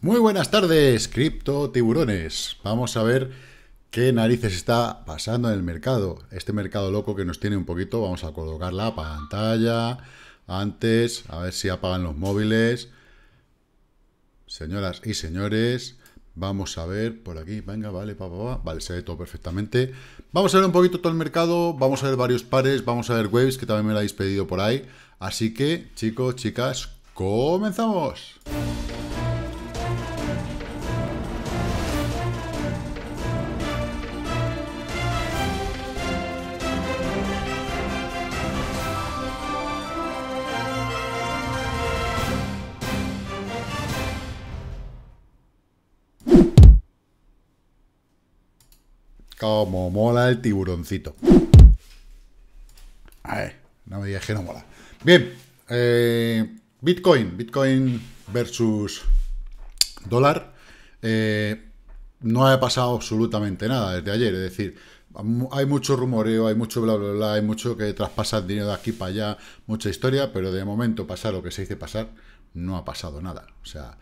Muy buenas tardes, cripto tiburones. Vamos a ver qué narices está pasando en el mercado. Este mercado loco que nos tiene un poquito. Vamos a colocar la pantalla antes, a ver si apagan los móviles. Señoras y señores, vamos a ver por aquí. Venga, vale, papá, pa, pa. vale, se ve todo perfectamente. Vamos a ver un poquito todo el mercado, vamos a ver varios pares, vamos a ver waves que también me lo habéis pedido por ahí. Así que, chicos, chicas, comenzamos. Como mola el tiburoncito. no me digas que no mola. Bien, eh, Bitcoin. Bitcoin versus dólar. Eh, no ha pasado absolutamente nada desde ayer. Es decir, hay mucho rumoreo, hay mucho bla, bla, bla, hay mucho que traspasa dinero de aquí para allá, mucha historia, pero de momento pasar lo que se dice pasar, no ha pasado nada. O sea,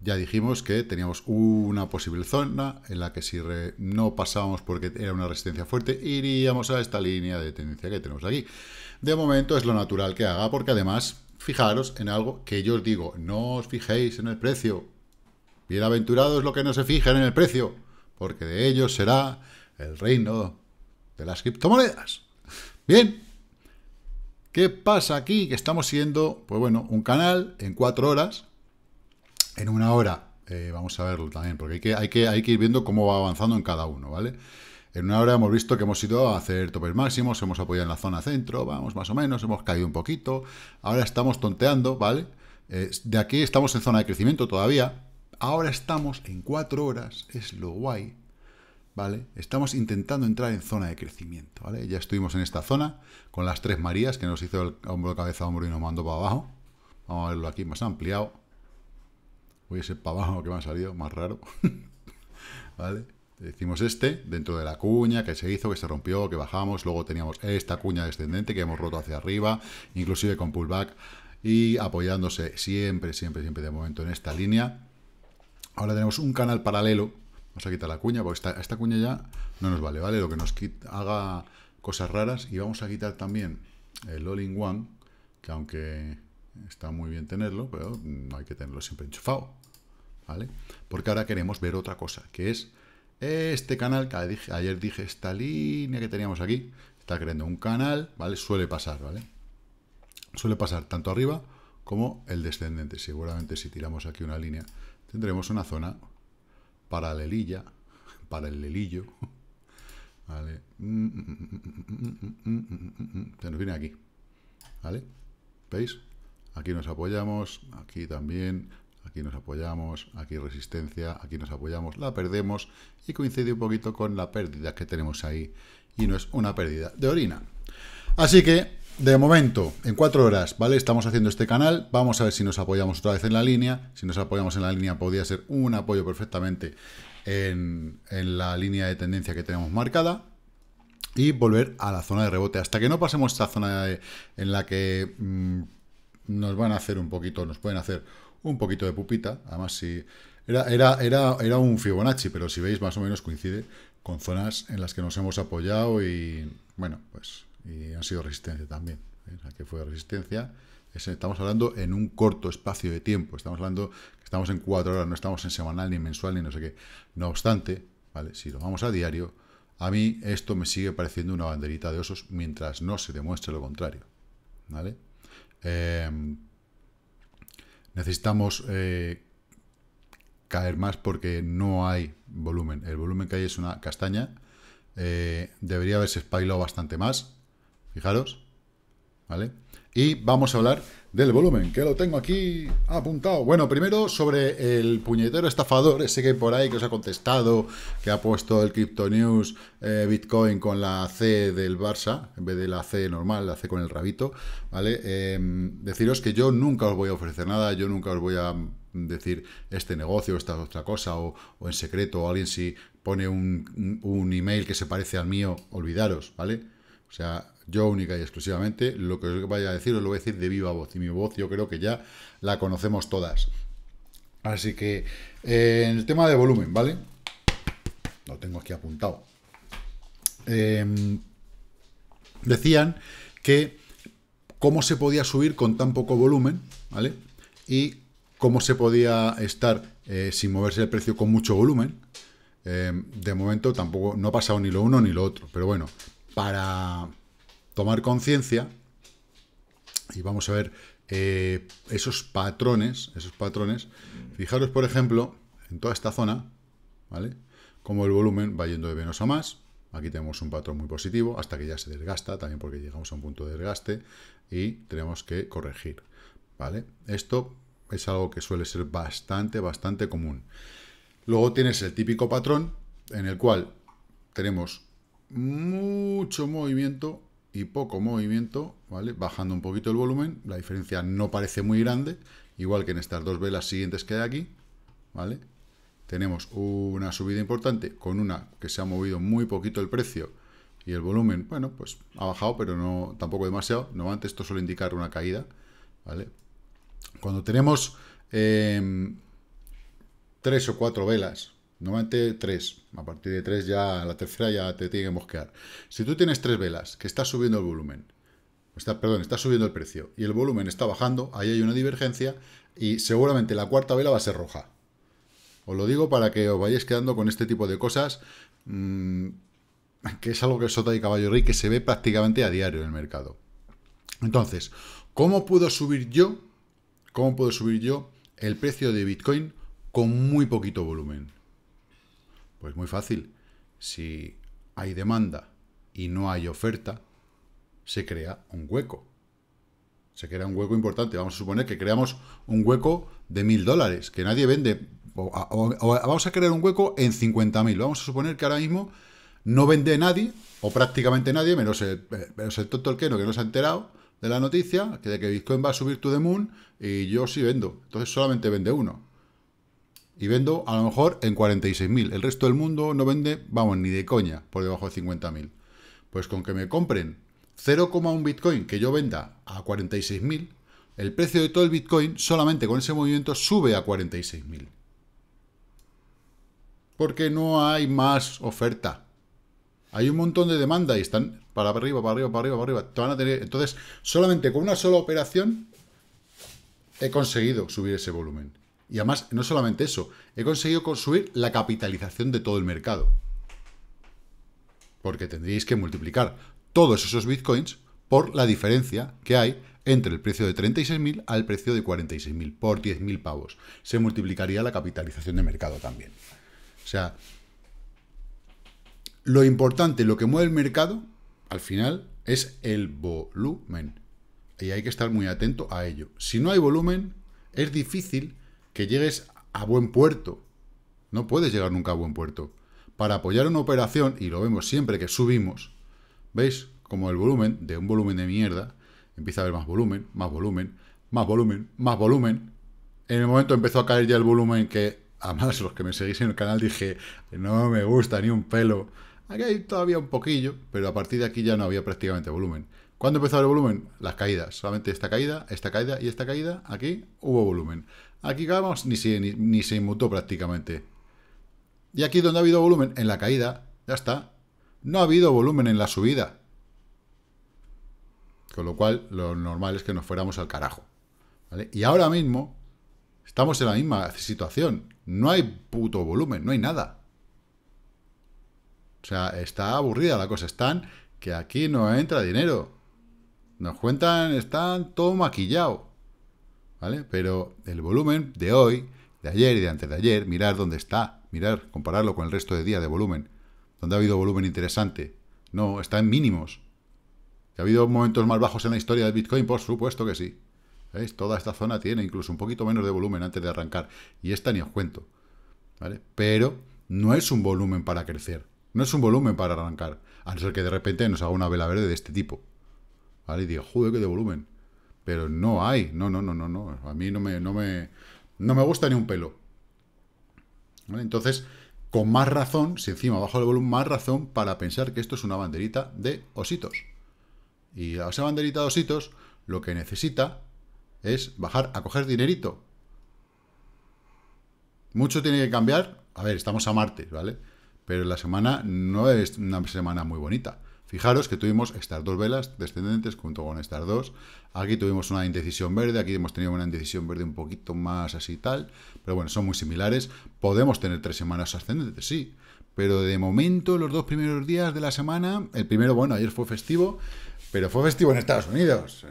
ya dijimos que teníamos una posible zona en la que si no pasábamos porque era una resistencia fuerte, iríamos a esta línea de tendencia que tenemos aquí. De momento es lo natural que haga, porque además, fijaros en algo que yo os digo, no os fijéis en el precio. Bienaventurados los que no se fijan en el precio, porque de ellos será el reino de las criptomonedas. Bien, ¿qué pasa aquí? Que estamos siendo, pues bueno, un canal en cuatro horas, en una hora, eh, vamos a verlo también, porque hay que, hay, que, ir viendo cómo va avanzando en cada uno, ¿vale? En una hora hemos visto que hemos ido a hacer topes máximos, hemos apoyado en la zona centro, vamos, más o menos, hemos caído un poquito, ahora estamos tonteando, ¿vale? Eh, de aquí estamos en zona de crecimiento todavía, ahora estamos en cuatro horas, es lo guay, ¿vale? Estamos intentando entrar en zona de crecimiento, ¿vale? Ya estuvimos en esta zona con las tres Marías que nos hizo el hombro, cabeza, hombro y nos mandó para abajo. Vamos a verlo aquí más ampliado. Voy a ese para abajo que me ha salido, más raro. ¿Vale? Decimos este, dentro de la cuña que se hizo, que se rompió, que bajamos. Luego teníamos esta cuña descendente que hemos roto hacia arriba, inclusive con pullback. Y apoyándose siempre, siempre, siempre de momento en esta línea. Ahora tenemos un canal paralelo. Vamos a quitar la cuña, porque esta, esta cuña ya no nos vale, ¿vale? Lo que nos haga cosas raras. Y vamos a quitar también el all-in-one, que aunque está muy bien tenerlo, pero no hay que tenerlo siempre enchufado. ¿vale? Porque ahora queremos ver otra cosa, que es este canal, que ayer dije esta línea que teníamos aquí, está creando un canal, ¿vale? Suele pasar, ¿vale? Suele pasar tanto arriba como el descendente. Seguramente si tiramos aquí una línea, tendremos una zona paralelilla, paralelillo, ¿vale? Se nos viene aquí, ¿vale? ¿Veis? Aquí nos apoyamos, aquí también aquí nos apoyamos, aquí resistencia, aquí nos apoyamos, la perdemos y coincide un poquito con la pérdida que tenemos ahí y no es una pérdida de orina. Así que, de momento, en cuatro horas, ¿vale? Estamos haciendo este canal, vamos a ver si nos apoyamos otra vez en la línea, si nos apoyamos en la línea podría ser un apoyo perfectamente en, la línea de tendencia que tenemos marcada, y volver a la zona de rebote. Hasta que no pasemos esta zona en la que mm, nos van a hacer un poquito, nos pueden hacer un poquito de pupita, además si... Era, era, era, era un Fibonacci, pero si veis más o menos coincide con zonas en las que nos hemos apoyado y, bueno, pues, y han sido resistencia también. la ¿eh? que fue resistencia. Estamos hablando en un corto espacio de tiempo. Estamos hablando que estamos en cuatro horas, no estamos en semanal, ni mensual, ni no sé qué. No obstante, ¿vale? si lo vamos a diario, a mí esto me sigue pareciendo una banderita de osos mientras no se demuestre lo contrario. ¿Vale? Em, necesitamos eh, caer más porque no hay volumen. El volumen que hay es una castaña. Eh, debería haberse espailado bastante más. Fijaros. ¿Vale? y vamos a hablar del volumen, que lo tengo aquí apuntado. Bueno, primero sobre el puñetero estafador, ese que por ahí que os ha contestado, que ha puesto el Crypto News eh, Bitcoin con la C del Barça, en vez de la C normal, la C con el rabito, ¿vale? Em, deciros que yo nunca os voy a ofrecer nada, yo nunca os voy a decir este negocio, esta otra cosa, o, en secreto, o alguien si pone un, un email que se parece al mío, olvidaros, ¿vale? O sea, yo única y exclusivamente lo que os vaya a decir os lo voy a decir de viva voz. Y mi voz yo creo que ya la conocemos todas. Así que en eh, el tema de volumen, ¿vale? Lo tengo aquí apuntado. Em, decían que cómo se podía subir con tan poco volumen, ¿vale? Y cómo se podía estar eh, sin moverse el precio con mucho volumen. Em, de momento tampoco no ha pasado ni lo uno ni lo otro, pero bueno, para, tomar conciencia y vamos a ver eh, esos patrones, esos patrones. Fijaros, por ejemplo, en toda esta zona, ¿vale? Como el volumen va yendo de menos a más. Aquí tenemos un patrón muy positivo hasta que ya se desgasta, también porque llegamos a un punto de desgaste y tenemos que corregir, ¿vale? Esto es algo que suele ser bastante, bastante común. Luego tienes el típico patrón en el cual tenemos mucho movimiento y poco movimiento, ¿vale? Bajando un poquito el volumen, la diferencia no parece muy grande, igual que en estas dos velas siguientes que hay aquí, ¿vale? Tenemos una subida importante con una que se ha movido muy poquito el precio y el volumen, bueno, pues ha bajado, pero no tampoco demasiado. no antes esto suele indicar una caída, ¿vale? Cuando tenemos eh, tres o cuatro velas, Normalmente tres. A partir de tres ya, la tercera ya te tiene que mosquear. Si tú tienes tres velas que está subiendo el volumen, está, perdón, está subiendo el precio y el volumen está bajando, ahí hay una divergencia y seguramente la cuarta vela va a ser roja. Os lo digo para que os vayáis quedando con este tipo de cosas, mm, que es algo que Sota y Caballo Rey que se ve prácticamente a diario en el mercado. Entonces, ¿cómo puedo subir yo? ¿Cómo puedo subir yo el precio de Bitcoin con muy poquito volumen? Pues muy fácil. Si hay demanda y no hay oferta, se crea un hueco. Se crea un hueco importante. Vamos a suponer que creamos un hueco de mil dólares, que nadie vende. O, vamos a crear un hueco en 50.000. Vamos a suponer que ahora mismo no vende nadie, o prácticamente nadie, menos el, doctor el que no, se ha enterado de la noticia, que de que Bitcoin va a subir to the moon, y yo sí vendo. Entonces solamente vende uno y vendo a lo mejor en 46.000. El resto del mundo no vende, vamos, ni de coña, por debajo de 50.000. Pues con que me compren 0,1 Bitcoin que yo venda a 46.000, el precio de todo el Bitcoin solamente con ese movimiento sube a 46.000. Porque no hay más oferta. Hay un montón de demanda y están para arriba, para arriba, para arriba, para arriba. Entonces, solamente con una sola operación he conseguido subir ese volumen. Y además, no solamente eso, he conseguido construir la capitalización de todo el mercado. Porque tendríais que multiplicar todos esos bitcoins por la diferencia que hay entre el precio de 36.000 al precio de 46.000 por 10.000 pavos. Se multiplicaría la capitalización de mercado también. O sea, lo importante, lo que mueve el mercado, al final, es el volumen. Y hay que estar muy atento a ello. Si no hay volumen, es difícil que llegues a buen puerto. No puedes llegar nunca a buen puerto. Para apoyar una operación, y lo vemos siempre que subimos, ¿veis? Como el volumen, de un volumen de mierda, empieza a haber más volumen, más volumen, más volumen, más volumen. En el momento empezó a caer ya el volumen que, además, los que me seguís en el canal dije, no me gusta ni un pelo. Aquí hay todavía un poquillo, pero a partir de aquí ya no había prácticamente volumen. cuando empezó el volumen? Las caídas. Solamente esta caída, esta caída y esta caída. Aquí hubo volumen. Aquí acabamos ni se, ni, inmutó prácticamente. Y aquí donde ha habido volumen, en la caída, ya está. No ha habido volumen en la subida. Con lo cual, lo normal es que nos fuéramos al carajo. Y ahora mismo, estamos en la misma situación. No hay puto volumen, no hay nada. O sea, está aburrida la cosa. Están que aquí no entra dinero. Nos cuentan, están todo maquillado. ¿vale? Pero el volumen de hoy, de ayer y de antes de ayer, mirar dónde está, mirar, compararlo con el resto de día de volumen, donde ha habido volumen interesante. No, está en mínimos. ¿Ha habido momentos más bajos en la historia del Bitcoin? Por supuesto que sí. ¿Veis? Toda esta zona tiene incluso un poquito menos de volumen antes de arrancar. Y esta ni os cuento. ¿Vale? Pero no es un volumen para crecer. No es un volumen para arrancar. A no ser que de repente nos haga una vela verde de este tipo. ¿Vale? Y digo, joder, qué de volumen. Pero no hay, no, no, no, no, no. A mí no me, no me, no me gusta ni un pelo. Entonces, con más razón, si encima bajo el volumen, más razón para pensar que esto es una banderita de ositos. Y a esa banderita de ositos, lo que necesita es bajar a coger dinerito. Mucho tiene que cambiar. A ver, estamos a martes, ¿vale? Pero la semana no es una semana muy bonita. Fijaros que tuvimos estas dos velas descendentes junto con estas dos. Aquí tuvimos una indecisión verde, aquí hemos tenido una indecisión verde un poquito más así tal, pero bueno, son muy similares. Podemos tener tres semanas ascendentes, sí, pero de momento los dos primeros días de la semana, el primero, bueno, ayer fue festivo, pero fue festivo en Estados Unidos.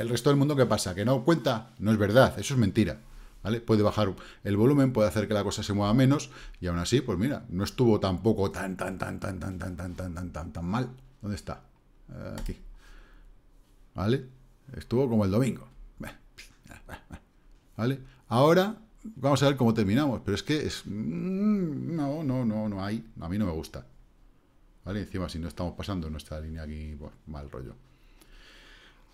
El resto del mundo, ¿qué pasa? ¿Que no cuenta? No es verdad, eso es mentira. ¿Vale? Puede bajar el volumen, puede hacer que la cosa se mueva menos, y aún así, pues mira, no estuvo tampoco tan, tan, tan, tan, tan, tan, tan, tan, tan, tan mal. ¿Dónde está? Eh, aquí. ¿Vale? Estuvo como el domingo. ¿Vale? Ahora vamos a ver cómo terminamos, pero es que es... Mm, no, no, no, no hay. A mí no me gusta. ¿Vale? Encima, si no estamos pasando nuestra línea aquí, pues, mal rollo.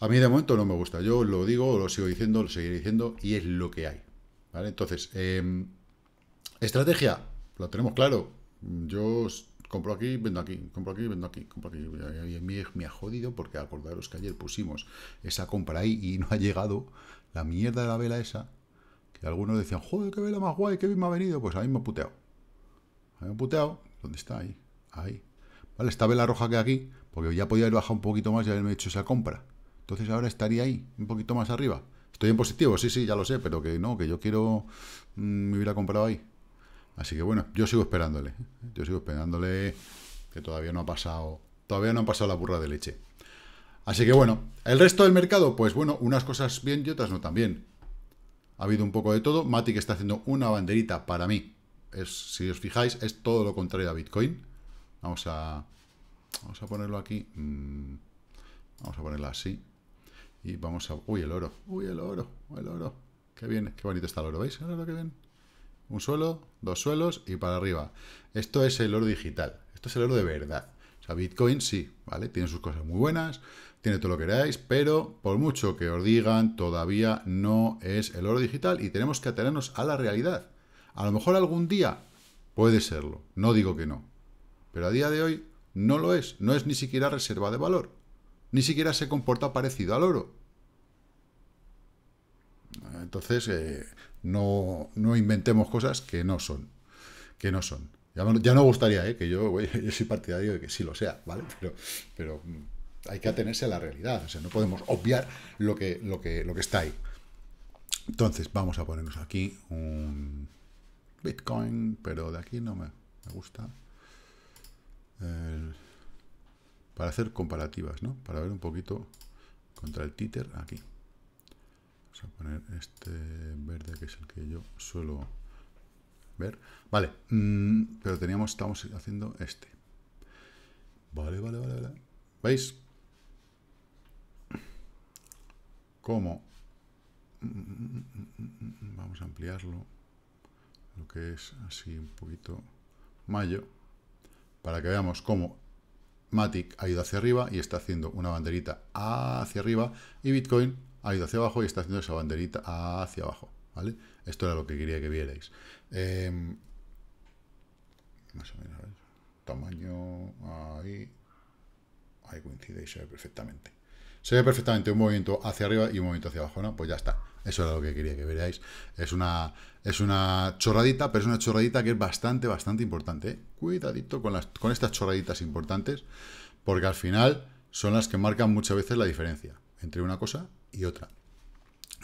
A mí de momento no me gusta. Yo lo digo, lo sigo diciendo, lo seguiré diciendo y es lo que hay. ¿Vale? Entonces, em, estrategia, lo tenemos claro. Yo compro aquí, vendo aquí, compro aquí, vendo aquí, compro aquí. Me, ha jodido porque acordaros que ayer pusimos esa compra ahí y no ha llegado la mierda de la vela esa. Que algunos decían, joder, qué vela más guay, qué bien me ha venido. Pues a mí me ha puteado. A mí me ha puteado. ¿Dónde está? Ahí. Ahí. Vale, esta vela roja que aquí, porque ya podía haber bajado un poquito más y haberme hecho esa compra. Entonces ahora estaría ahí, un poquito más arriba. Estoy en positivo, sí, sí, ya lo sé, pero que no, que yo quiero... Mm, me hubiera comprado ahí. Así que bueno, yo sigo esperándole. Yo sigo esperándole que todavía no ha pasado, todavía no ha pasado la burra de leche. Así que bueno, el resto del mercado, pues bueno, unas cosas bien y otras no tan bien. Ha habido un poco de todo. Matic está haciendo una banderita para mí. si os fijáis, es todo lo contrario a Bitcoin. Vamos a, vamos a ponerlo aquí. Mm, vamos a ponerla así. Y vamos a... Uy, el oro. Uy, el oro. El oro. Qué bien, qué bonito está el oro. ¿Veis? El oro, que bien. Un suelo, dos suelos y para arriba. Esto es el oro digital. Esto es el oro de verdad. O sea, Bitcoin sí, ¿vale? Tiene sus cosas muy buenas, tiene todo lo que queráis, pero por mucho que os digan, todavía no es el oro digital y tenemos que atenernos a la realidad. A lo mejor algún día puede serlo, no digo que no, pero a día de hoy no lo es, no es ni siquiera reserva de valor, ni siquiera se comporta parecido al oro. Entonces, eh, no, no inventemos cosas que no son. Que no son. Ya, no gustaría, ¿eh? que yo, soy partidario de que sí lo sea, ¿vale? Pero, mm, hay que atenerse a la realidad. O sea, no podemos obviar lo que, lo que, lo que está ahí. Entonces, vamos a ponernos aquí un Bitcoin, pero de aquí no me, gusta. para hacer comparativas, ¿no? Para ver un poquito contra el títer aquí. Vamos a poner este verde que es el que yo suelo ver. Vale, mm, pero teníamos, estamos haciendo este. Vale, vale, vale, vale. ¿Veis? Cómo. Vamos a ampliarlo. Lo que es así un poquito mayo. Para que veamos cómo Matic ha ido hacia arriba y está haciendo una banderita hacia arriba. Y Bitcoin ha ido hacia abajo y está haciendo esa banderita hacia abajo, ¿vale? Esto era lo que quería que vierais. Em, más o menos, tamaño, ahí, ahí coincide y se ve perfectamente. Se ve perfectamente un movimiento hacia arriba y un movimiento hacia abajo, ¿no? Pues ya está. Eso era lo que quería que vierais. Es una, es una chorradita, pero es una chorradita que es bastante, bastante importante. ¿eh? Cuidadito con, las, con estas chorraditas importantes, porque al final son las que marcan muchas veces la diferencia entre una cosa y otra.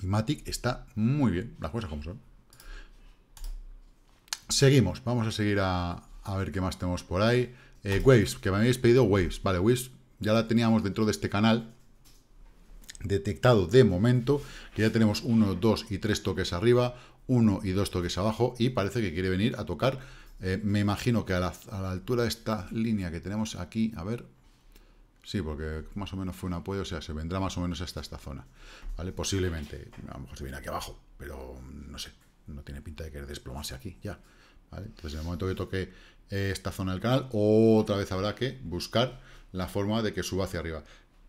Matic está muy bien, las cosas como son. Seguimos, vamos a seguir a, ver qué más tenemos por ahí. Eh, Waves, que me habéis pedido Waves. Vale, Waves ya la teníamos dentro de este canal, detectado de momento, que ya tenemos uno, dos y tres toques arriba, uno y dos toques abajo, y parece que quiere venir a tocar, eh, me imagino que a la altura de esta línea que tenemos aquí, a ver, Sí, porque más o menos fue un apoyo, o sea, se vendrá más o menos hasta esta zona, ¿vale? Posiblemente, a lo mejor se viene aquí abajo, pero no sé, no tiene pinta de querer desplomarse aquí, ya, Entonces, en el momento que toque eh, esta zona del canal, otra vez habrá que buscar la forma de que suba hacia arriba.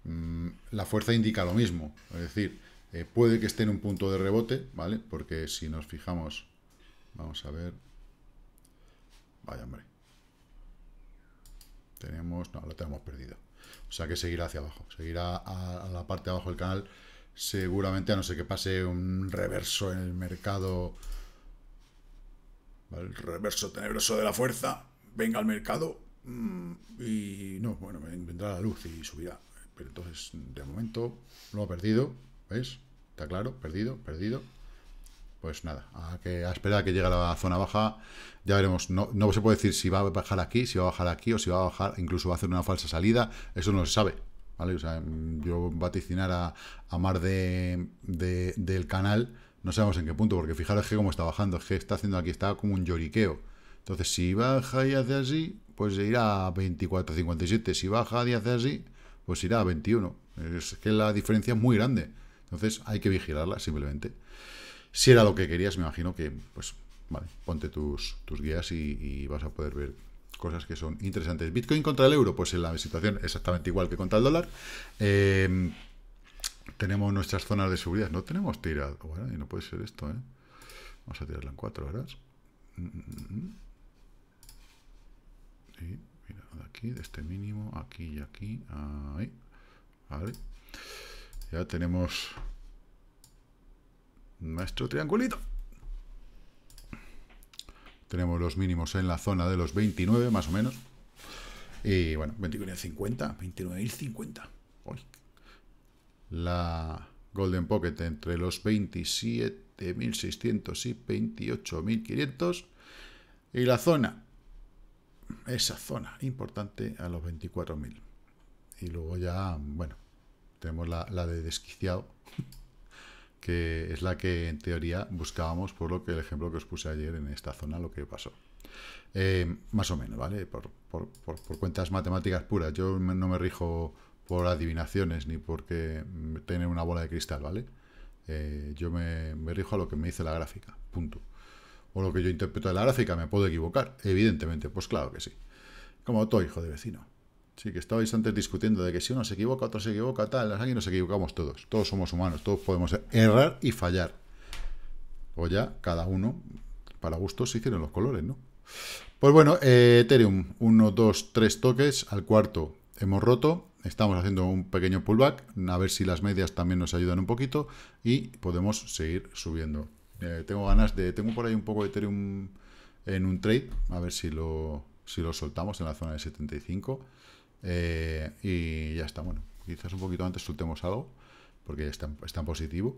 Mm, la fuerza indica lo mismo, es decir, eh, puede que esté en un punto de rebote, ¿vale? Porque si nos fijamos, vamos a ver... Vaya, hombre. Tenemos... No, lo tenemos perdido. O sea que seguirá hacia abajo, seguirá a, la parte de abajo del canal, seguramente a no ser que pase un reverso en el mercado. El reverso tenebroso de la fuerza, venga al mercado mm, y no, bueno, vendrá la luz y subirá. Pero entonces, de momento, lo ha perdido, ¿ves? Está claro, perdido, perdido, pues nada, a, que, esperar a que llegue a la zona baja, ya veremos, no, no se puede decir si va a bajar aquí, si va a bajar aquí, o si va a bajar, incluso va a hacer una falsa salida, eso no se sabe, ¿vale? yo vaticinar a, a mar de, del canal, no sabemos en qué punto, porque fijaros que cómo está bajando, que está haciendo aquí, está como un lloriqueo, entonces si baja y hace así, pues irá a 24.57, si baja y hace así, pues irá a 21, es que la diferencia es muy grande, entonces hay que vigilarla simplemente. Si era lo que querías, me imagino que, pues, vale, ponte tus, guías y, vas a poder ver cosas que son interesantes. Bitcoin contra el euro, pues en la situación exactamente igual que contra el dólar. Em, tenemos nuestras zonas de seguridad. No tenemos tirado Bueno, y no puede ser esto, ¿eh? Vamos a tirarla en cuatro horas. Mm, mm, mm. mira, de aquí, de este mínimo, aquí y aquí. Ahí. Vale. Ya tenemos nuestro triangulito. Tenemos los mínimos en la zona de los 29, más o menos. Y bueno, 29.50, 29.050. La Golden Pocket entre los 27.600 y 28.500. Y la zona, esa zona importante, a los 24.000. Y luego ya, bueno, tenemos la, la de desquiciado que es la que en teoría buscábamos por lo que el ejemplo que os puse ayer en esta zona, lo que pasó. Eh, más o menos, ¿vale? Por, cuentas matemáticas puras. Yo no me rijo por adivinaciones ni porque tener una bola de cristal, ¿vale? Eh, yo me, me, rijo a lo que me dice la gráfica, punto. O lo que yo interpreto de la gráfica, me puedo equivocar, evidentemente, pues claro que sí. Como todo hijo de vecino. Sí, que estabais antes discutiendo de que si uno se equivoca, otro se equivoca, tal. Aquí nos equivocamos todos. Todos somos humanos, todos podemos errar y fallar. O ya, cada uno, para gusto, se hicieron los colores, ¿no? Pues bueno, eh, Ethereum, 1, 2, 3 toques. Al cuarto hemos roto. Estamos haciendo un pequeño pullback. A ver si las medias también nos ayudan un poquito. Y podemos seguir subiendo. Eh, tengo ganas de... Tengo por ahí un poco de Ethereum en un trade. A ver si si lo soltamos en la zona de 75. Eh, y ya está, bueno, quizás un poquito antes soltemos algo, porque está, está positivo.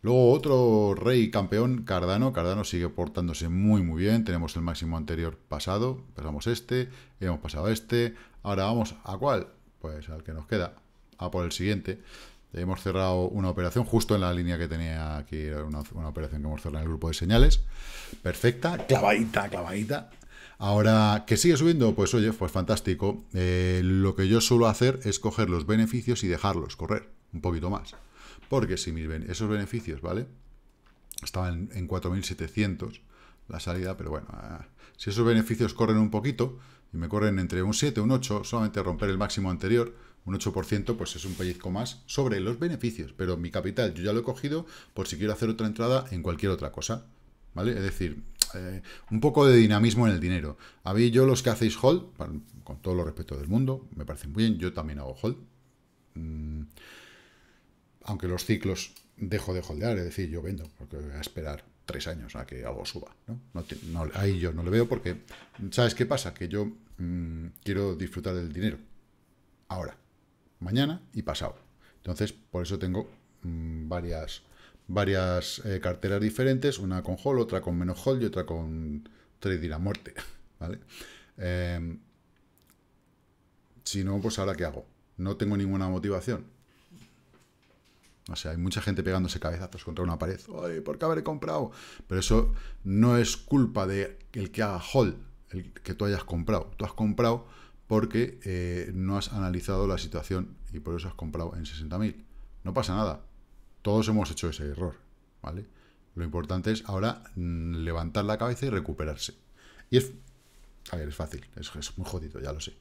Luego otro rey campeón, Cardano. Cardano sigue portándose muy muy bien. Tenemos el máximo anterior pasado, pasamos este, hemos pasado este. Ahora vamos a cuál? Pues al que nos queda, a por el siguiente. Hemos cerrado una operación justo en la línea que tenía aquí, una, una operación que hemos cerrado en el grupo de señales. Perfecta, clavadita, clavadita. Ahora, ¿que sigue subiendo? Pues oye, pues fantástico. Eh, lo que yo suelo hacer es coger los beneficios y dejarlos correr un poquito más. Porque si esos beneficios, ¿vale? Estaban en, 4.700 la salida, pero bueno, ah, si esos beneficios corren un poquito y me corren entre un 7 y un 8, solamente romper el máximo anterior, un 8%, pues es un pellizco más sobre los beneficios. Pero mi capital yo ya lo he cogido por si quiero hacer otra entrada en cualquier otra cosa, ¿vale? Es decir, eh, un poco de dinamismo en el dinero. A yo los que hacéis hold, con todo lo respeto del mundo, me parecen muy bien, yo también hago hold. Mm, aunque los ciclos dejo de holdear, es decir, yo vendo, porque voy a esperar tres años a que algo suba. ¿no? ahí yo no le veo porque, ¿sabes qué pasa? Que yo mm, quiero disfrutar del dinero ahora, mañana y pasado. Entonces, por eso tengo mm, varias varias eh, carteras diferentes, una con hold, otra con menos hold y otra con trading la muerte, ¿vale? Em, si no, pues ahora qué hago. No tengo ninguna motivación. O sea, hay mucha gente pegándose cabezazos contra una pared. ¡Ay, por qué haber comprado! Pero eso no es culpa de el que haga hold, el que tú hayas comprado. Tú has comprado porque eh, no has analizado la situación y por eso has comprado en 60.000. No pasa nada. Todos hemos hecho ese error, ¿vale? Lo importante es ahora mm, levantar la cabeza y recuperarse. Y es, a ver, es fácil, es, muy jodido, ya lo sé.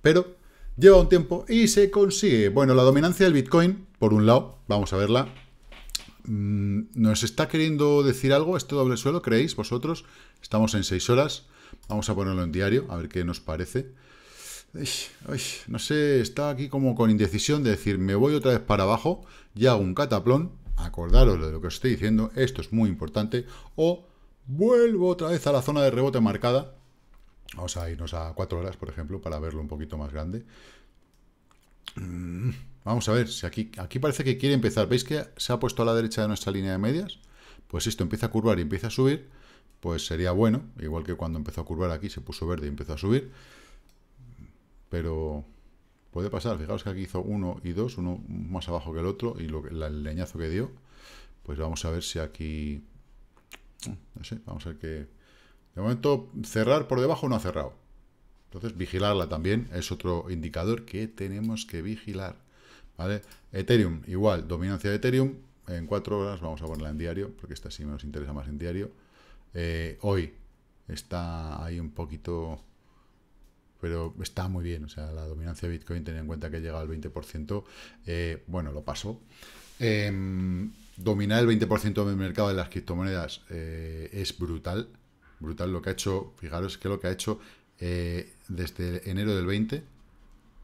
Pero lleva un tiempo y se consigue. Bueno, la dominancia del Bitcoin, por un lado, vamos a verla. Mm, ¿Nos está queriendo decir algo este doble suelo? ¿Creéis vosotros? Estamos en seis horas. Vamos a ponerlo en diario, a ver qué nos parece no sé, está aquí como con indecisión de decir, me voy otra vez para abajo, ya hago un cataplón, acordaros de lo que os estoy diciendo, esto es muy importante, o vuelvo otra vez a la zona de rebote marcada, vamos a irnos a 4 horas, por ejemplo, para verlo un poquito más grande. Mm, vamos a ver, si aquí, aquí parece que quiere empezar, ¿veis que se ha puesto a la derecha de nuestra línea de medias? Pues esto empieza a curvar y empieza a subir, pues sería bueno, igual que cuando empezó a curvar aquí se puso verde y empezó a subir, pero puede pasar. Fijaos que aquí hizo uno y dos, uno más abajo que el otro, y lo, el leñazo que dio, pues vamos a ver si aquí... No sé, vamos a ver que... De momento, cerrar por debajo no ha cerrado. Entonces, vigilarla también es otro indicador que tenemos que vigilar. ¿Vale? Ethereum, igual, dominancia de Ethereum, en cuatro horas, vamos a ponerla en diario, porque esta sí me nos interesa más en diario. Eh, hoy está ahí un poquito pero está muy bien. O sea, la dominancia de Bitcoin, teniendo en cuenta que llega al 20%, eh, bueno, lo pasó. Em, dominar el 20% del mercado de las criptomonedas eh, es brutal. Brutal lo que ha hecho, fijaros que lo que ha hecho eh, desde enero del 20,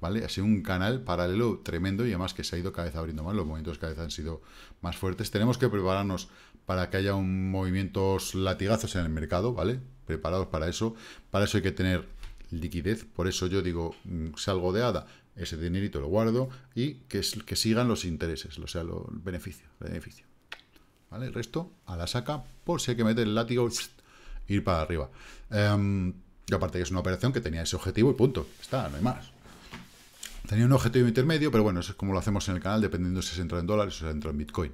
¿vale? Ha sido un canal paralelo tremendo y además que se ha ido cada vez abriendo más, los movimientos cada vez han sido más fuertes. Tenemos que prepararnos para que haya un movimientos latigazos en el mercado, ¿vale? Preparados para eso. Para eso hay que tener liquidez, por eso yo digo, mm, salgo de hada ese dinerito lo guardo y que, que sigan los intereses, o sea, los beneficios, beneficio. ¿Vale? El resto a la saca, por si hay que meter el látigo, ir para arriba. Em, y aparte que es una operación que tenía ese objetivo y punto, está, no hay más. Tenía un objetivo intermedio, pero bueno, eso es como lo hacemos en el canal, dependiendo si se entra en dólares o se entra en Bitcoin.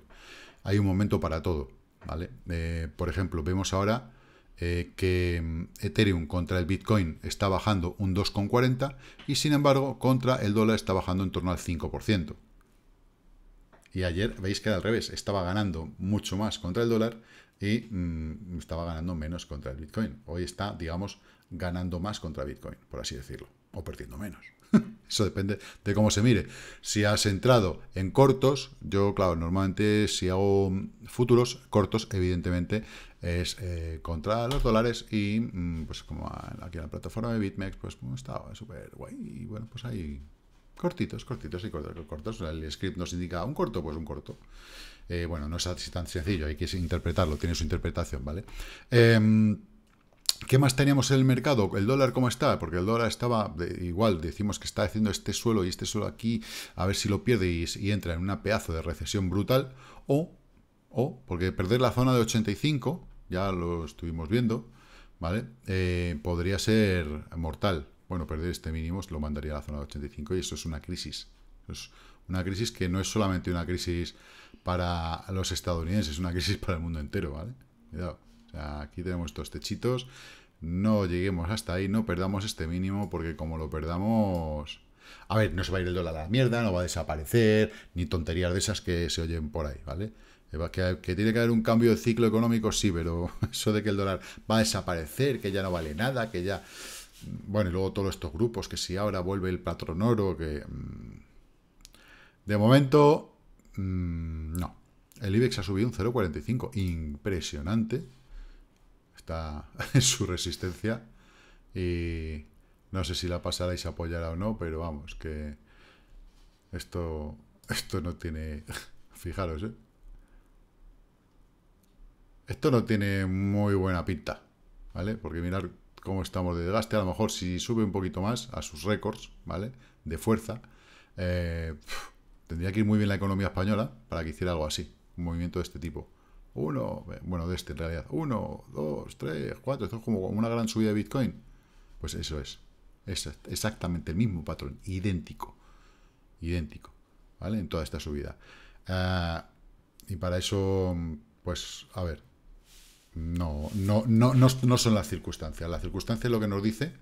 Hay un momento para todo, ¿vale? Eh, por ejemplo, vemos ahora eh, que mm, Ethereum contra el Bitcoin está bajando un 2,40 y sin embargo contra el dólar está bajando en torno al 5%. Y ayer veis que era al revés, estaba ganando mucho más contra el dólar y mm, estaba ganando menos contra el Bitcoin. Hoy está, digamos, ganando más contra Bitcoin, por así decirlo, o perdiendo menos. Eso depende de cómo se mire. Si has entrado en cortos, yo, claro, normalmente si hago mm, futuros cortos, evidentemente es eh, contra los dólares y mm, pues como aquí en la plataforma de BitMEX pues estaba súper guay y bueno pues ahí cortitos, cortitos y cortos, cortos. El script nos indica un corto, pues un corto. Eh, bueno, no es así tan sencillo, hay que interpretarlo, tiene su interpretación, ¿vale? Em, ¿Qué más teníamos en el mercado? ¿El dólar cómo está? Porque el dólar estaba, igual, decimos que está haciendo este suelo y este suelo aquí, a ver si lo pierde y, entra en una pedazo de recesión brutal, o porque perder la zona de 85, ya lo estuvimos viendo, ¿vale? Eh, podría ser mortal. Bueno, perder este mínimo lo mandaría a la zona de 85 y eso es una crisis. Es una crisis que no es solamente una crisis para los estadounidenses, es una crisis para el mundo entero, ¿vale? aquí tenemos estos techitos. No lleguemos hasta ahí, no perdamos este mínimo porque como lo perdamos... A ver, no se va a ir el dólar a la mierda, no va a desaparecer, ni tonterías de esas que se oyen por ahí, ¿vale? Que, tiene que haber un cambio de ciclo económico, sí, pero eso de que el dólar va a desaparecer, que ya no vale nada, que ya... Mm, bueno, y luego todos estos grupos, que si ahora vuelve el patrón oro, que... Mm, de momento, mm, no. El IBEX ha subido un 0,45, impresionante. Está en su resistencia y no sé si la pasará y se apoyará o no, pero vamos, que esto, esto no tiene... Fijaros, ¿eh? Esto no tiene muy buena pinta, ¿vale? Porque mirar cómo estamos de desgaste, a lo mejor si sube un poquito más a sus récords, ¿vale? De fuerza, eh, tendría que ir muy bien la economía española para que hiciera algo así, un movimiento de este tipo. Uno, eh, bueno, de este en realidad. Uno, dos, tres, cuatro. Esto es como una gran subida de Bitcoin. Pues eso es. Es exactamente el mismo patrón, idéntico. Idéntico, ¿vale? En toda esta subida. Ah, y para eso, pues, a ver, no, no, no, no, son las circunstancias. Las circunstancias lo que nos dice,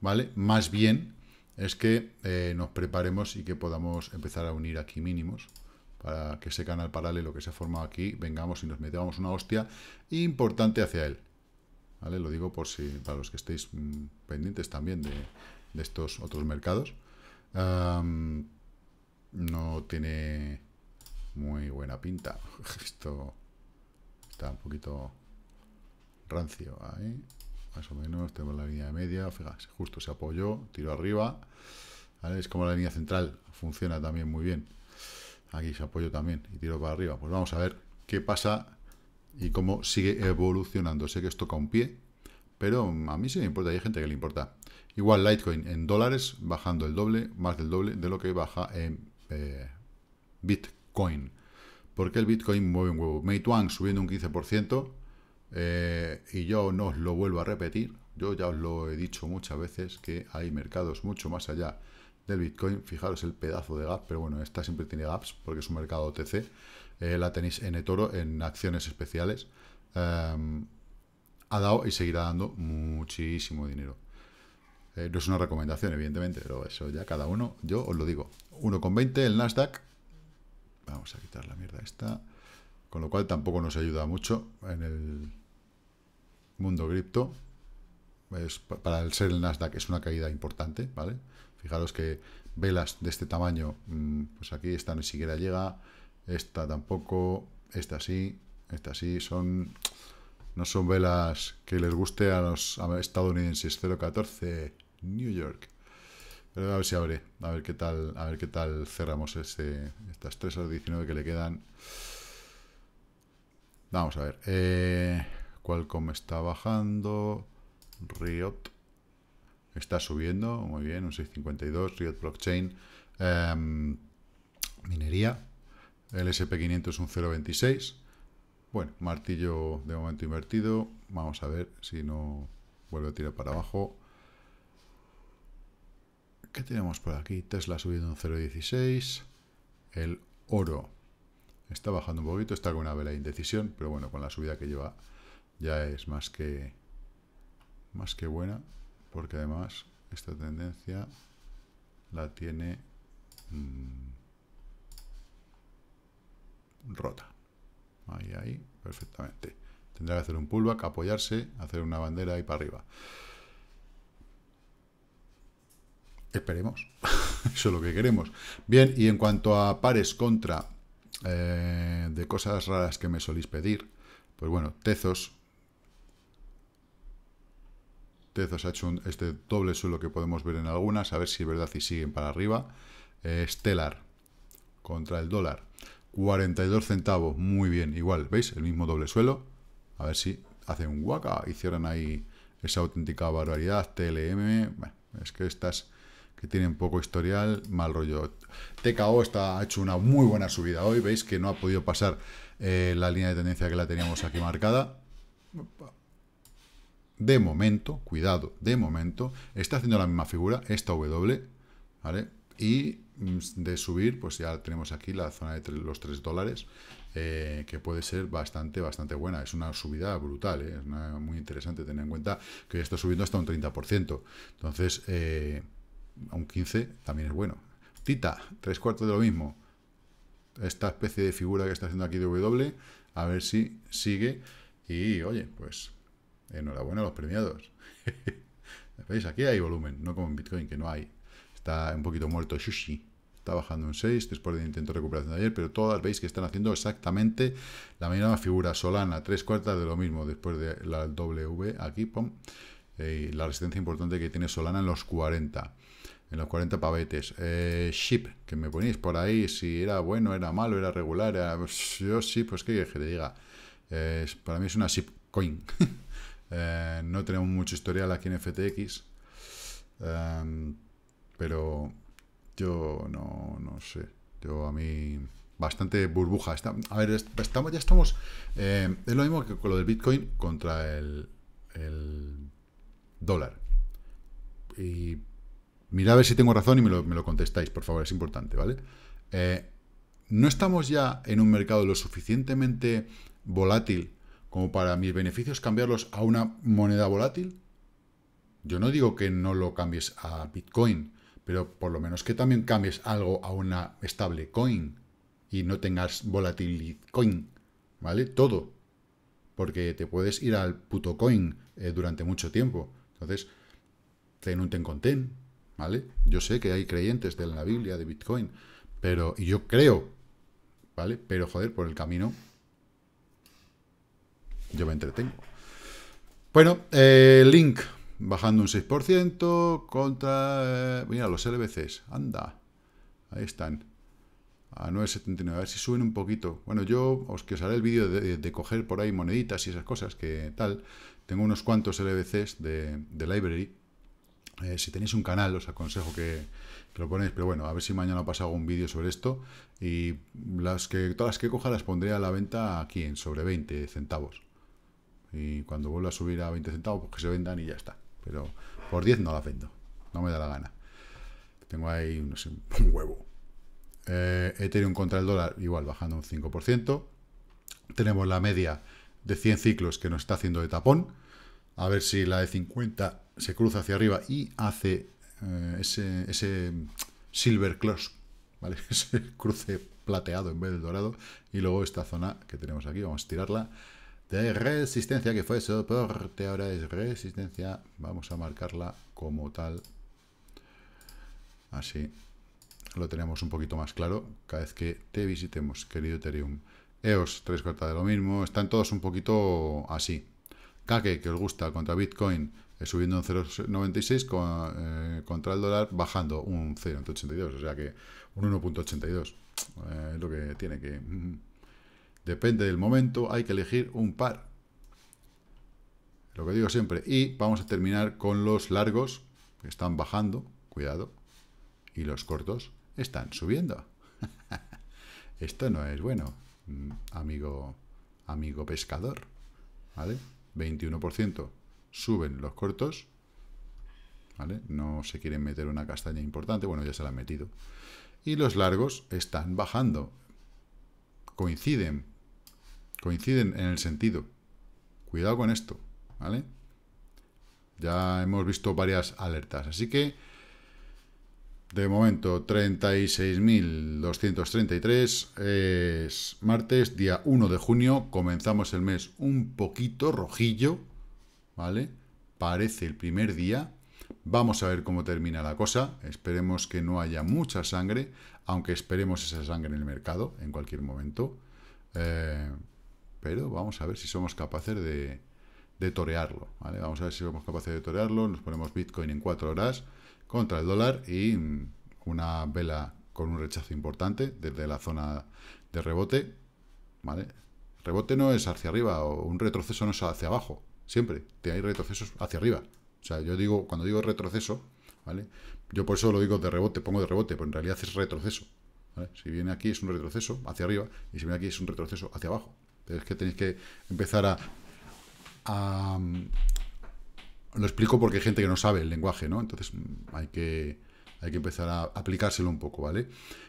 ¿vale? Más bien es que eh, nos preparemos y que podamos empezar a unir aquí mínimos para que ese canal paralelo que se ha formado aquí, vengamos y nos metamos una hostia importante hacia él. ¿Vale? Lo digo por si, para los que estéis mm, pendientes también de, estos otros mercados. no tiene muy buena pinta. Esto está un poquito rancio. Ahí, más o menos, tenemos la línea media, fíjate, justo se apoyó, tiro arriba. Es como la línea central, funciona también muy bien. Aquí se apoyó también y tiro para arriba. Pues vamos a ver qué pasa y cómo sigue evolucionando. Sé que esto toca un pie, pero a mí sí me importa, hay gente que le importa. Igual Litecoin en dólares bajando el doble, más del doble de lo que baja en eh, Bitcoin. Porque el Bitcoin mueve un huevo. Meituan subiendo un 15%, eh, y yo no os lo vuelvo a repetir, yo ya os lo he dicho muchas veces que hay mercados mucho más allá del Bitcoin. Fijaros el pedazo de gap, pero bueno, esta siempre tiene gaps porque es un mercado OTC. Eh, la tenéis en eToro en acciones especiales. Em, ha dado y seguirá dando muchísimo dinero. Eh, no es una recomendación, evidentemente, pero eso ya cada uno, yo os lo digo. 1,20 el Nasdaq. Vamos a quitar la mierda esta. Con lo cual tampoco nos ayuda mucho en el mundo cripto, para el ser el Nasdaq es una caída importante, ¿vale? Fijaros que velas de este tamaño, mm, pues aquí esta ni siquiera llega, esta tampoco, esta sí, esta sí, son no son velas que les guste a los estadounidenses 014 New York. Pero a ver si abre, a ver qué tal, a ver qué tal cerramos estas 3 horas 19 que le quedan. Vamos a ver. Eh, Qualcomm está bajando, Riot está subiendo, muy bien, un 6,52, Riot Blockchain, em, minería, el SP500 un 0,26, bueno, martillo de momento invertido, vamos a ver si no vuelve a tirar para abajo. ¿Qué tenemos por aquí? Tesla subido un 0,16, el oro está bajando un poquito, está con una vela indecisión, pero bueno, con la subida que lleva ya es más que, más que buena, porque además esta tendencia la tiene mm, rota. Ahí, ahí, perfectamente. Tendrá que hacer un pullback, apoyarse, hacer una bandera y para arriba. Esperemos. Eso es lo que queremos. Bien, y en cuanto a pares contra eh, de cosas raras que me solís pedir, pues bueno, Tezos, Tezos ha hecho este doble suelo que podemos ver en algunas, a ver si es verdad y siguen para arriba. estelar eh, Stellar contra el dólar, 42 centavos, muy bien, igual, ¿veis? El mismo doble suelo, a ver si hacen un guaca y ahí esa auténtica barbaridad. TLM, bueno, es que estas que tienen poco historial, mal rollo. TKO está, ha hecho una muy buena subida hoy, veis que no ha podido pasar eh, la línea de tendencia que la teníamos aquí marcada de momento, cuidado, de momento, está haciendo la misma figura, esta W, ¿vale? Y mm, de subir, pues ya tenemos aquí la zona de los 3 dólares, eh, que puede ser bastante, bastante buena. Es una subida brutal, ¿eh? es muy interesante tener en cuenta que ya está subiendo hasta un 30%. Entonces, a eh, un 15% también es bueno. Tita, tres cuartos de lo mismo. Esta especie de figura que está haciendo aquí de W, a ver si sigue. Y oye, pues Enhorabuena a los premiados. ¿Veis? Aquí hay volumen, no como en Bitcoin, que no hay. Está un poquito muerto Sushi. Está bajando un 6 después del intento de recuperación de ayer, pero todas veis que están haciendo exactamente la misma figura. Solana, tres cuartas de lo mismo después de la W aquí, eh, la resistencia importante que tiene Solana en los 40 en los 40 pavetes. Eh, ship, que me ponéis por ahí, si era bueno, era malo, era regular, yo sí, pues qué que te diga. Eh, para mí es una ship coin. Eh, no tenemos mucho historial aquí en FTX. Em, pero yo no, sé. Yo a mí bastante burbuja. a ver, estamos, ya estamos... Em, es lo mismo que con lo del Bitcoin contra el, dólar. Y mira, a ver si tengo razón y me lo, me lo contestáis, por favor, es importante, ¿vale? Eh, no estamos ya en un mercado lo suficientemente volátil como para mis beneficios cambiarlos a una moneda volátil? Yo no digo que no lo cambies a Bitcoin, pero por lo menos que también cambies algo a una coin y no tengas volatilidad coin, ¿vale? Todo. Porque te puedes ir al puto coin eh, durante mucho tiempo. Entonces, ten un ten con ten, ¿vale? Yo sé que hay creyentes de la Biblia, de Bitcoin, pero, yo creo, ¿vale? Pero, joder, por el camino yo me entretengo. Bueno, eh, Link bajando un 6% contra... Eh, mira, los LBCs, anda. Ahí están. A 9,79. A ver si suben un poquito. Bueno, yo os que haré el vídeo de, coger por ahí moneditas y esas cosas que tal. Tengo unos cuantos LBCs de, library. Eh, si tenéis un canal, os aconsejo que, que, lo ponéis. Pero bueno, a ver si mañana pasa algún vídeo sobre esto. Y las que, todas las que coja las pondré a la venta aquí en sobre 20 centavos. Y cuando vuelva a subir a 20 centavos, pues que se vendan y ya está. Pero por 10 no las vendo. No me da la gana. Tengo ahí, un huevo. Eh, Ethereum contra el dólar, igual, bajando un 5%. Tenemos la media de 100 ciclos que nos está haciendo de tapón. A ver si la de 50 se cruza hacia arriba y hace eh, ese, silver cross, ¿vale? Ese cruce plateado en vez del dorado. Y luego esta zona que tenemos aquí, vamos a tirarla de resistencia que fue soporte, ahora es resistencia. Vamos a marcarla como tal. Así lo tenemos un poquito más claro cada vez que te visitemos, querido Ethereum. EOS, tres cuartas de lo mismo. Están todos un poquito así. Kake, que os gusta, contra Bitcoin, eh, subiendo un 0,96, eh, contra el dólar bajando un 0,82, o sea que un 1,82. Eh, es lo que tiene que... Mm, Depende del momento, hay que elegir un par. Lo que digo siempre. Y vamos a terminar con los largos, que están bajando, cuidado. Y los cortos están subiendo. Esto no es bueno, mm, amigo, amigo pescador. ¿Vale? 21% suben los cortos. No se quieren meter una castaña importante. Bueno, ya se la han metido. Y los largos están bajando. Coinciden Coinciden en el sentido. Cuidado con esto, ¿vale? Ya hemos visto varias alertas. Así que, de momento, 36.233. Es martes, día 1 de junio. Comenzamos el mes un poquito rojillo, ¿vale? Parece el primer día. Vamos a ver cómo termina la cosa. Esperemos que no haya mucha sangre, aunque esperemos esa sangre en el mercado en cualquier momento. Eh, pero vamos a ver si somos capaces de, torearlo, Vamos a ver si somos capaces de torearlo, nos ponemos Bitcoin en 4 horas contra el dólar y una vela con un rechazo importante desde la zona de rebote, Rebote no es hacia arriba o un retroceso no es hacia abajo, siempre, hay retrocesos hacia arriba. O sea, yo digo, cuando digo retroceso, ¿vale? Yo por eso lo digo de rebote, pongo de rebote, pero en realidad es retroceso. Si viene aquí es un retroceso hacia arriba y si viene aquí es un retroceso hacia abajo. Es que tenéis que empezar a, lo explico porque hay gente que no sabe el lenguaje, ¿no? Entonces mm, hay que, hay que empezar a aplicárselo un poco, ¿vale?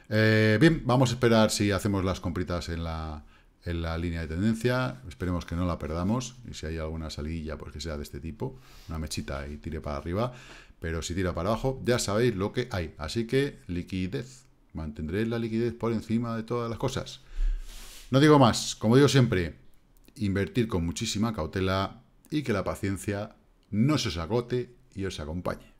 Eh, bien, vamos a esperar si hacemos las compritas en la, en la línea de tendencia. Esperemos que no la perdamos. Y si hay alguna salidilla, pues que sea de este tipo. Una mechita y tire para arriba. Pero si tira para abajo, ya sabéis lo que hay. Así que liquidez. Mantendré la liquidez por encima de todas las cosas. No digo más, como digo siempre, invertir con muchísima cautela y que la paciencia no se os agote y os acompañe.